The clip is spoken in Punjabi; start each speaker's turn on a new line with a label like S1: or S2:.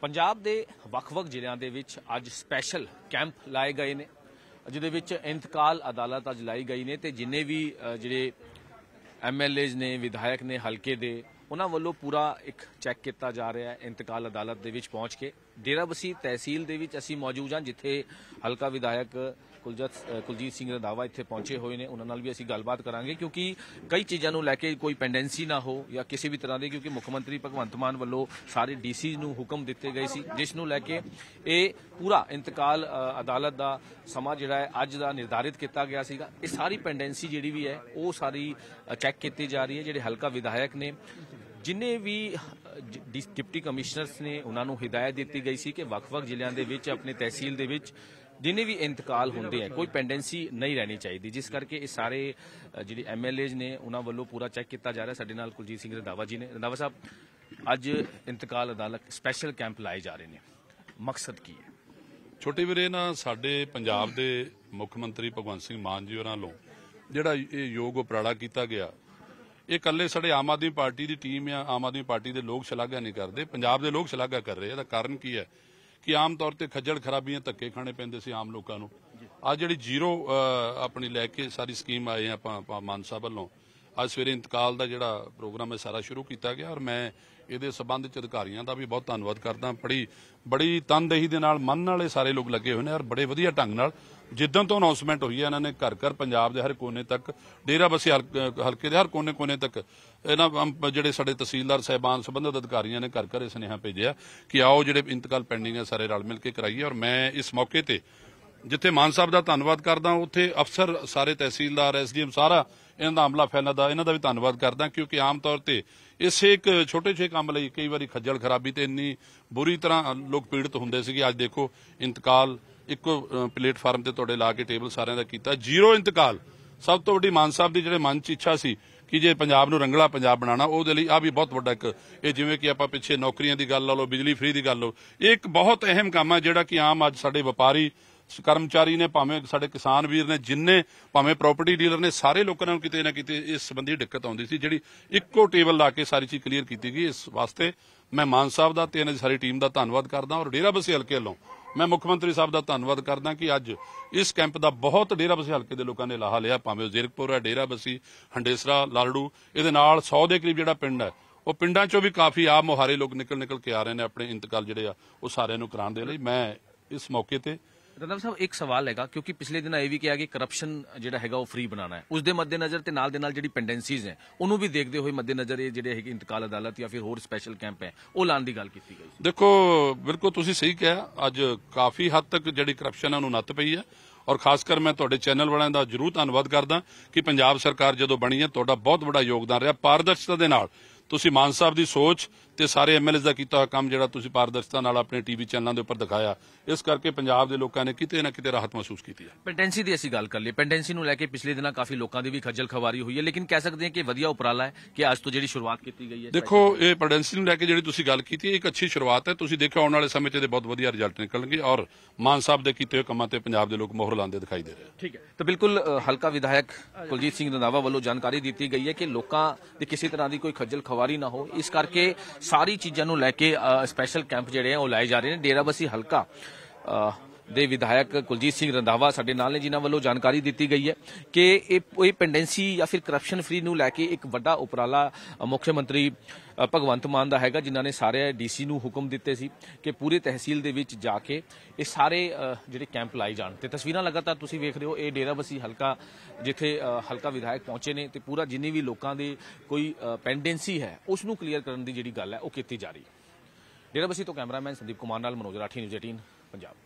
S1: ਪੰਜਾਬ ਦੇ ਵੱਖ-ਵੱਖ ਜ਼ਿਲ੍ਹਿਆਂ ਦੇ ਵਿੱਚ ਅੱਜ ਸਪੈਸ਼ਲ ਕੈਂਪ ਲਾਏ ਗਏ ਨੇ ਜਿਹਦੇ ਵਿੱਚ ਇੰਤਕਾਲ ਅਦਾਲਤ ਅੱਜ ਲਾਈ ਗਈ ਨੇ ਤੇ ਜਿੰਨੇ ਵੀ ਜਿਹੜੇ ਐਮਐਲਏਜ਼ ਨੇ ਵਿਧਾਇਕ ਨੇ ਹਲਕੇ ਦੇ ਉਹਨਾਂ ਵੱਲੋਂ ਪੂਰਾ ਇੱਕ ਚੈੱਕ ਕੀਤਾ ਜਾ ਰਿਹਾ ਹੈ ਇੰਤਕਾਲ ਅਦਾਲਤ ਦੇ ਵਿੱਚ ਪਹੁੰਚ ਕੇ ਡੇਰਾਬਸੀ ਤਹਿਸੀਲ ਦੇ ਵਿੱਚ ਅਸੀਂ ਮੌਜੂਦ ਹਾਂ ਜਿੱਥੇ ਹਲਕਾ ਵਿਧਾਇਕ ਕੁਲਜਤ ਕੁਲਜੀਤ ਸਿੰਘ ਦਾਵਾ ਇੱਥੇ ਪਹੁੰਚੇ ਹੋਏ ਨੇ ਉਹਨਾਂ ਨਾਲ ਵੀ ਅਸੀਂ ਗੱਲਬਾਤ ਕਰਾਂਗੇ ਕਿਉਂਕਿ ਕਈ ਚੀਜ਼ਾਂ ਨੂੰ ਲੈ ਕੇ ਕੋਈ ਪੈਂਡੈਂਸੀ ਨਾ ਹੋ ਜਾਂ ਕਿਸੇ ਵੀ ਤਰ੍ਹਾਂ ਦੇ ਕਿਉਂਕਿ ਮੁੱਖ ਮੰਤਰੀ ਭਗਵੰਤ ਮਾਨ ਵੱਲੋਂ ਸਾਰੇ ਡੀਸੀ ਨੂੰ ਹੁਕਮ ਦਿੱਤੇ ਗਏ ਸੀ ਜਿਸ ਨੂੰ ਲੈ ਕੇ ਇਹ ਪੂਰਾ ਇੰਤਕਾਲ ਅਦਾਲਤ ਦਾ ਸਮਾਂ ਜਿਹੜਾ ਹੈ ਅੱਜ ਦਾ ਨਿਰਧਾਰਿਤ ਕੀਤਾ ਗਿਆ ਸੀਗਾ ਇਹ ਸਾਰੀ ਪੈਂਡੈਂਸੀ ਜਿਹੜੀ ਵੀ ਹੈ ਉਹ ਸਾਰੀ ਚੈੱਕ ਕੀਤੀ ਜਾ ਰਹੀ ਹੈ ਜਿਹੜੇ ਹਲਕਾ ਵਿਧਾਇਕ ਨੇ ਜਿਨੇ ਵੀ ਡਿਪਟੀ ਕਮਿਸ਼ਨਰਸ ਨੇ ਉਹਨਾਂ ਨੂੰ ਹਿਦਾਇਤ ਦਿੱਤੀ ਗਈ ਸੀ ਕਿ ਵੱਖ-ਵੱਖ ਜ਼ਿਲ੍ਹਿਆਂ ਦੇ ਵਿੱਚ ਆਪਣੇ ਤਹਿਸੀਲ ਦੇ ਵਿੱਚ ਜਿਨੇ ਵੀ ਇੰਤਕਾਲ ਹੁੰਦੇ ਆ ਕੋਈ ਪੈਂਡੈਂਸੀ ਨਹੀਂ ਰਹਿਣੀ ਚਾਹੀਦੀ ਜਿਸ ਕਰਕੇ ਇਹ ਸਾਰੇ ਜਿਹੜੇ ਐਮਐਲਏਜ ਨੇ ਉਹਨਾਂ ਵੱਲੋਂ ਪੂਰਾ ਚੈੱਕ ਕੀਤਾ ਜਾ ਰਿਹਾ ਸਾਡੇ ਨਾਲ ਕੁਲਜੀਤ ਸਿੰਘ ਰੰਧਾਵਾ ਜੀ ਨੇ ਰੰਧਾਵਾ ਸਾਹਿਬ ਅੱਜ ਇੰਤਕਾਲ ਅਦਾਲਤ ਸਪੈਸ਼ਲ ਕੈਂਪ ਲਾਏ ਜਾ ਰਹੇ ਨੇ ਮਕਸਦ ਕੀ ਹੈ ਛੋਟੇ ਵੀਰੇ ਨਾ ਸਾਡੇ ਪੰਜਾਬ ਦੇ
S2: ਮੁੱਖ ਮੰਤਰੀ ਭਗਵੰਤ ਸਿੰਘ ਮਾਨ ਜੀ ਹੋਰਾਂ ਵੱਲੋਂ ਜਿਹੜਾ ਇਹ ਯੋਗ ਉਪਰਾਲਾ ਕੀਤਾ ਗਿਆ ਇਹ ਇਕੱਲੇ ਸਾਡੇ ਆਮ ਆਦਮੀ ਪਾਰਟੀ ਦੀ ਟੀਮ ਆ ਆਮ ਆਦਮੀ ਪਾਰਟੀ ਦੇ ਲੋਕ ਸ਼ਲਾਘਾ ਨਹੀਂ ਕਰਦੇ ਪੰਜਾਬ ਦੇ ਲੋਕ ਸ਼ਲਾਘਾ ਕਰ ਰਹੇ ਇਹਦਾ ਕਾਰਨ ਕੀ ਹੈ ਕਿ ਆਮ ਤੌਰ ਤੇ ਖੱਜਲ ਖਰਾਬੀਆਂ ਧੱਕੇ ਖਾਣੇ ਪੈਂਦੇ ਸੀ ਆਮ ਲੋਕਾਂ ਨੂੰ ਆ ਜਿਹੜੀ ਜ਼ੀਰੋ ਆਪਣੀ ਲੈ ਕੇ ਸਾਰੀ ਸਕੀਮ ਆਏ ਆਪਾਂ ਮਾਨ ਸਾਹਿਬ ਵੱਲੋਂ ਅੱਜ ਸਵੇਰੇ ਇੰਤਕਾਲ ਦਾ ਜਿਹੜਾ ਪ੍ਰੋਗਰਾਮ ਹੈ ਸਾਰਾ ਸ਼ੁਰੂ ਕੀਤਾ ਗਿਆ ਔਰ ਮੈਂ ਇਹਦੇ ਸਬੰਧ ਚ ਅਧਿਕਾਰੀਆਂ ਦਾ ਵੀ ਬਹੁਤ ਧੰਨਵਾਦ ਕਰਦਾ ਬੜੀ ਬੜੀ ਤਨਦੇਹੀ ਦੇ ਨਾਲ ਮੰਨ ਵਾਲੇ ਸਾਰੇ ਲੋਕ ਲੱਗੇ ਹੋਏ ਨੇ ਔਰ ਬੜੇ ਵਧੀਆ ਢੰਗ ਨਾਲ ਜਿੱਦਾਂ ਤੋਂ ਅਨਾਉਂਸਮੈਂਟ ਹੋਈ ਹੈ ਇਹਨਾਂ ਨੇ ਘਰ ਘਰ ਪੰਜਾਬ ਦੇ ਹਰ ਕੋਨੇ ਤੱਕ ਡੇਰਾ ਬਸੀ ਹਲਕੇ ਦੇ ਹਰ ਕੋਨੇ ਕੋਨੇ ਤੱਕ ਇਹਨਾਂ ਜਿਹੜੇ ਸਾਡੇ ਤਹਿਸੀਲਦਾਰ ਸਹਿਬਾਨ ਸੰਬੰਧਿਤ ਅਧਿਕਾਰੀਆਂ ਨੇ ਘਰ ਘਰ ਇਹ ਸੁਨੇਹਾ ਭੇਜਿਆ ਕਿ ਆਓ ਜਿਹੜੇ ਇੰਤਕਾਲ ਪੈਂਡਿੰਗ ਹੈ ਸਾਰੇ ਰਲ ਮਿਲ ਕੇ ਕਰਾਈਏ ਔਰ ਮੈਂ ਇਸ ਮੌਕੇ ਤੇ ਜਿੱਥੇ ਮਾਨ ਸਾਹਿਬ ਦਾ ਧੰਨਵਾਦ ਕਰਦਾ ਉੱਥੇ ਅਫਸਰ ਸਾਰੇ ਤਹਿਸੀਲਦਾਰ ਐਸਡੀਐਮ ਸਾਰਾ ਇਹਨਾਂ ਦਾ ਅਮਲਾ ਫੈਲਾਦਾ ਦਾ ਇਹਨਾਂ ਦਾ ਵੀ ਧੰਨਵਾਦ ਕਰਦਾ ਕਿਉਂਕਿ ਆਮ ਤੌਰ ਤੇ ਇਸੇ ਇੱਕ ਛੋਟੇ ਛੇ ਕੰਮ ਲਈ ਕਈ ਵਾਰੀ ਖੱਜਲ ਖਰਾਬੀ ਤੇ ਇੰਨੀ ਬੁਰੀ ਤਰ੍ਹਾਂ ਲੋਕ ਪੀੜਤ ਹੁੰਦੇ ਸੀਗੇ ਅੱਜ ਦੇਖੋ ਇੰਤਕਾਲ ਇੱਕੋ ਪਲੇਟਫਾਰਮ ਤੇ ਤੁਹਾਡੇ ਲਾ ਕੇ ਟੇਬਲ ਸਾਰਿਆਂ ਦਾ ਕੀਤਾ ਜ਼ੀਰੋ ਇੰਤਕਾਲ ਸਭ ਤੋਂ ਵੱਡੀ ਮਾਨ ਸਾਹਿਬ ਦੀ ਜਿਹੜੇ ਮਨ 'ਚ ਇੱਛਾ ਸੀ ਕਿ ਜੇ ਪੰਜਾਬ ਨੂੰ ਰੰਗਲਾ ਪੰਜਾਬ ਬਣਾਉਣਾ ਉਹਦੇ ਲਈ ਆ ਵੀ ਬਹੁਤ ਵੱਡਾ ਇੱਕ ਇਹ ਜਿਵੇਂ ਕਿ ਆਪਾਂ ਪਿੱਛੇ ਨੌਕਰੀਆਂ ਦੀ ਗੱਲ ਲਾ ਲਓ ਬਿਜਲੀ ਫ੍ਰੀ ਦੀ ਗੱਲ ਲਓ ਇਹ ਇੱਕ ਬਹੁਤ ਅਹਿਮ ਕੰਮ ਹੈ ਜਿਹੜਾ ਕਿ ਆਮ ਅੱਜ ਸਾਡੇ ਵਪਾਰੀ ਕਰਮਚਾਰੀ ਨੇ ਭਾਵੇਂ ਸਾਡੇ ਕਿਸਾਨ ਵੀਰ ਨੇ ਜਿੰਨੇ ਭਾਵੇਂ ਪ੍ਰਾਪਰਟੀ ਡੀਲਰ ਨੇ ਸਾਰੇ ਲੋਕਾਂ ਨੂੰ ਕਿਤੇ ਨਾ ਕਿਤੇ ਇਸ ਸੰਬੰਧੀ ਦਿੱਕਤ ਆਉਂਦੀ ਸੀ ਜਿਹੜੀ ਇੱਕੋ ਟੇਬਲ ਲਾ ਕੇ ਸਾਰੀ ਚੀਜ਼ ਕਲੀਅਰ ਕੀਤੀ ਗਈ ਇਸ ਵਾਸਤੇ ਮੈਂ ਮਾਨ ਸਾਹਿਬ ਦਾ ਤੇ ਇਹਨਾਂ ਸਾਰੀ ਟੀਮ ਦਾ ਧੰਨਵਾਦ ਕਰਦਾ ਔਰ ਡੇਰਾ ਬਸੀ ਹਲਕੇ ਵੱਲੋਂ ਮੈਂ ਮੁੱਖ ਮੰਤਰੀ ਸਾਹਿਬ ਦਾ ਧੰਨਵਾਦ ਕਰਦਾ ਕਿ ਅੱਜ ਇਸ ਕੈਂਪ ਦਾ ਬਹੁਤ ਡੇਰਾ ਬਸੀ ਹਲਕੇ ਦੇ ਲੋਕਾਂ ਨੇ ਲਾਹਾ ਲਿਆ ਭਾਵੇਂ ਜ਼ੀਰਕਪੁਰ ਹੈ ਡੇਰਾ ਬਸੀ ਹੰਡੇਸਰਾ ਲਾਲੜੂ ਇਹਦੇ ਨਾਲ 100 ਦੇ ਕਰੀਬ ਜਿਹੜਾ ਪਿੰਡ ਹੈ ਉਹ ਪਿੰਡਾਂ ਚੋਂ ਵੀ ਕਾਫੀ ਆਮ ਮੁਹਾਰੇ ਲੋਕ ਨਿਕਲ ਨਿਕਲ ਕੇ ਆ ਰਹੇ ਨੇ ਆਪਣੇ
S1: ਇੰਤਕਾਲ ਜਿਹੜੇ ਆ ਉਹ ਸਾਰਿਆਂ ਨੂੰ ਕਰਾਉਣ ਦੇ ਲਈ ਮੈਂ ਇਸ ਮੌਕੇ ਤੇ ਰਤਨ ਸਾਹਿਬ ਇੱਕ ਸਵਾਲ ਹੈਗਾ ਕਿਉਂਕਿ ਪਿਛਲੇ ਦਿਨ ਇਹ ਵੀ ਕਿਹਾ ਕਿ ਕਰਪਸ਼ਨ ਜਿਹੜਾ ਹੈਗਾ ਉਹ ਫ੍ਰੀ ਬਣਾਉਣਾ ਹੈ ਉਸ ਦੇ ਮੱਦੇਨਜ਼ਰ ਤੇ ਨਾਲ ਦੇ ਨਾਲ ਜਿਹੜੀ ਪੈਂਡੈਂਸੀਜ਼ ਹੈ ਉਹਨੂੰ ਵੀ ਦੇਖਦੇ ਹੋਏ ਮੱਦੇਨਜ਼ਰ ਇਹ ਜਿਹੜੇ ਹੈਗੇ ਇੰਤਕਾਲ ਅਦਾਲਤ ਜਾਂ ਫਿਰ ਹੋਰ ਸਪੈਸ਼ਲ ਕੈਂਪ ਹੈ ਉਹ ਲਾਣ ਦੀ ਗੱਲ ਕੀਤੀ ਗਈ
S2: ਦੇਖੋ ਬਿਲਕੁਲ ਤੁਸੀਂ ਸਹੀ ਕਿਹਾ ਅੱਜ ਕਾਫੀ ਹੱਦ ਤੱਕ ਜਿਹੜੀ ਕਰਪਸ਼ਨ ਹੈ ਉਹਨੂੰ ਨੱਤ ਪਈ ਹੈ ਔਰ ਖਾਸ ਕਰ ਮੈਂ ਤੁਹਾਡੇ ਚੈਨਲ ਵਾਲਿਆਂ ਦਾ ਜ਼ਰੂਰ ਧੰਨਵਾਦ ਕਰਦਾ ਕਿ ਪੰਜਾਬ ਸਰਕਾਰ ਜਦੋਂ ਬਣੀ ਹੈ ਤੁਹਾਡਾ ਬਹੁਤ ਵੱਡਾ ਯੋਗਦਾਨ ਰਿਹਾ ਪਾਰਦਰਸ਼ਤਾ ਦੇ ਨਾਲ ਤੁਸੀਂ ਮਾਨ ਸਾਹਿਬ ਦੀ ਸੋਚ ਤੇ ਸਾਰੇ ਐਮਐਲਏ ਦਾ ਕੀਤਾ ਹੋਇਆ ਕੰਮ ਜਿਹੜਾ ਤੁਸੀਂ ਪਾਰਦਰਸ਼ਤਾ ਨਾਲ ਆਪਣੇ ਟੀਵੀ ਚੈਨਲਾਂ ਦੇ ਉੱਪਰ ਦਿਖਾਇਆ ਇਸ ਕਰਕੇ ਪੰਜਾਬ ਦੇ ਲੋਕਾਂ ਨੇ ਕਿਤੇ ਨਾ ਕਿਤੇ ਰਾਹਤ ਮਹਿਸੂਸ ਕੀਤੀ ਹੈ
S1: ਪੈਂਡੈਂਸੀ ਦੀ ਅਸੀਂ ਗੱਲ ਕਰ ਲਈ ਪੈਂਡੈਂਸੀ ਨੂੰ ਲੈ ਕੇ ਪਿਛਲੇ ਦਿਨਾਂ ਕਾਫੀ ਲੋਕਾਂ ਦੀ ਵੀ ਖੱਜਲ ਖਵਾਰੀ ਹੋਈ ਹੈ ਲੇਕਿਨ ਕਹਿ ਸਕਦੇ ਹਾਂ ਕਿ ਵਧੀਆ ਉਪਰਾਲਾ ਹੈ ਕਿ ਅੱਜ ਤੋਂ ਜਿਹੜੀ ਸ਼ੁਰੂਆਤ ਕੀਤੀ ਗਈ ਹੈ ਦੇਖੋ
S2: ਇਹ ਪੈਂਡੈਂਸੀ ਨੂੰ ਲੈ ਕੇ ਜਿਹੜੀ ਤੁਸੀਂ ਗੱਲ ਕੀਤੀ ਹੈ ਇੱਕ ਅੱਛੀ ਸ਼ੁਰੂਆਤ ਹੈ ਤੁਸੀਂ ਦੇਖਿਆ ਆਉਣ ਵਾਲੇ ਸਮੇਂ 'ਚ ਇਹਦੇ ਬਹੁਤ ਵਧੀਆ ਰਿਜ਼ਲਟ ਨਿਕਲਣਗੇ ਔਰ ਮਾਨ ਸਾਹਿਬ ਦੇ ਕੀਤੇ ਹੋਏ ਕੰਮਾਂ ਤੇ ਪੰਜਾਬ ਦੇ ਲੋਕ ਮੋਹਰ ਲਾਉਂਦੇ ਦਿਖਾਈ ਦੇ ਰਹੇ
S1: ਠੀਕ ਹੈ ਤਾਂ ਬਿਲਕੁਲ ਹਲਕਾ ਵਿਧਾਇਕ ਕੁਲਜੀਤ ਸਿੰਘ ਰੰਧਾਵਾ ਵੱਲੋਂ ਜਾਣਕਾਰੀ ਦਿੱਤੀ ਗਈ ਹੈ ਕਿ ਲੋਕਾਂ ਦੀ ਕਿਸੇ ਤਰ੍ਹਾਂ ਦੀ ਕੋਈ ਖੱਜਲ ਖਵਾਰੀ ਨਾ ਹੋ ਇਸ ਕਰਕੇ ਸਾਰੀ ਚੀਜ਼ਾਂ ਨੂੰ ਲੈ ਕੇ ਸਪੈਸ਼ਲ ਕੈਂਪ ਜਿਹੜੇ ਆ ਉਹ ਲਾਏ ਜਾ ਰਹੇ ਨੇ ਡੇਰਾਬਸੀ ਹਲਕਾ ਦੇ ਵਿਧਾਇਕ ਕੁਲਜੀਤ ਸਿੰਘ ਰੰਧਾਵਾ ਸਾਡੇ ਨਾਲ ਨੇ ਜਿਨ੍ਹਾਂ ਵੱਲੋਂ ਜਾਣਕਾਰੀ ਦਿੱਤੀ ਗਈ ਹੈ ਕਿ ਇਹ ਕੋਈ ਪੈਂਡੈਂਸੀ ਜਾਂ ਫਿਰ ਕਰਪਸ਼ਨ ਫ੍ਰੀ ਨੂੰ ਲੈ ਕੇ ਇੱਕ ਵੱਡਾ ਉਪਰਾਲਾ ਮੁੱਖ ਮੰਤਰੀ ਭਗਵੰਤ ਮਾਨ ਦਾ ਹੈਗਾ ਜਿਨ੍ਹਾਂ ਨੇ ਸਾਰੇ ਡੀਸੀ ਨੂੰ ਹੁਕਮ ਦਿੱਤੇ ਸੀ ਕਿ ਪੂਰੀ ਤਹਿਸੀਲ ਦੇ ਵਿੱਚ ਜਾ ਕੇ ਇਹ ਸਾਰੇ ਜਿਹੜੇ ਕੈਂਪ ਲਾਈ ਜਾਣ ਤੇ ਤਸਵੀਰਾਂ ਲਗਾਤਾਰ ਤੁਸੀਂ ਵੇਖ ਰਹੇ ਹੋ ਇਹ ਡੇਰਾਬਸੀ ਹਲਕਾ ਜਿੱਥੇ ਹਲਕਾ ਵਿਧਾਇਕ ਪਹੁੰਚੇ ਨੇ ਤੇ ਪੂਰਾ ਜਿੰਨੀ ਵੀ ਲੋਕਾਂ ਦੇ ਕੋਈ ਪੈਂਡੈਂਸੀ ਹੈ ਉਸ ਨੂੰ ਕਲੀਅਰ ਕਰਨ ਦੀ ਜਿਹੜੀ ਗੱਲ ਹੈ ਉਹ ਕੀਤੀ ਜਾ ਰਹੀ ਹੈ ਡੇਰਾਬਸੀ ਤੋਂ ਕੈਮਰਾਮੈਨ ਸੰਦੀਪ ਕੁਮਾਰ ਨਾਲ ਮਨੋਜ ਰਾਠੀ ਨਿਊਜ਼ 18 ਪੰਜਾਬ